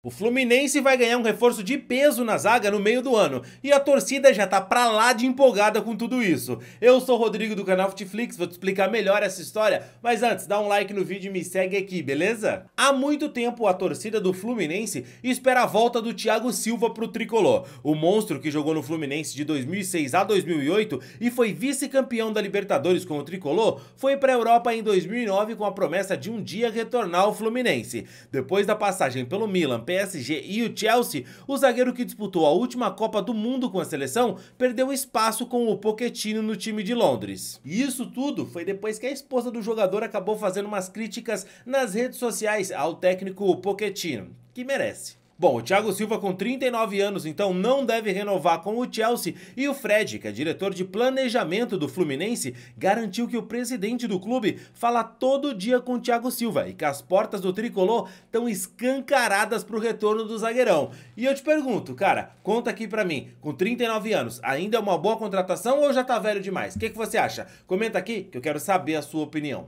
O Fluminense vai ganhar um reforço de peso na zaga no meio do ano, e a torcida já tá pra lá de empolgada com tudo isso. Eu sou o Rodrigo do canal Futflix, vou te explicar melhor essa história, mas antes, dá um like no vídeo e me segue aqui, beleza? Há muito tempo a torcida do Fluminense espera a volta do Thiago Silva pro Tricolor, o monstro que jogou no Fluminense de 2006 a 2008 e foi vice-campeão da Libertadores com o Tricolor, foi pra Europa em 2009 com a promessa de um dia retornar ao Fluminense. Depois da passagem pelo Milan, PSG e o Chelsea, o zagueiro que disputou a última Copa do Mundo com a seleção perdeu espaço com o Pochettino no time de Londres. E isso tudo foi depois que a esposa do jogador acabou fazendo umas críticas nas redes sociais ao técnico Pochettino, que merece. Bom, o Thiago Silva, com 39 anos, então não deve renovar com o Chelsea e o Fred, que é diretor de planejamento do Fluminense, garantiu que o presidente do clube fala todo dia com o Thiago Silva e que as portas do tricolor estão escancaradas para o retorno do zagueirão. E eu te pergunto, cara, conta aqui para mim, com 39 anos, ainda é uma boa contratação ou já tá velho demais? O que, que você acha? Comenta aqui que eu quero saber a sua opinião.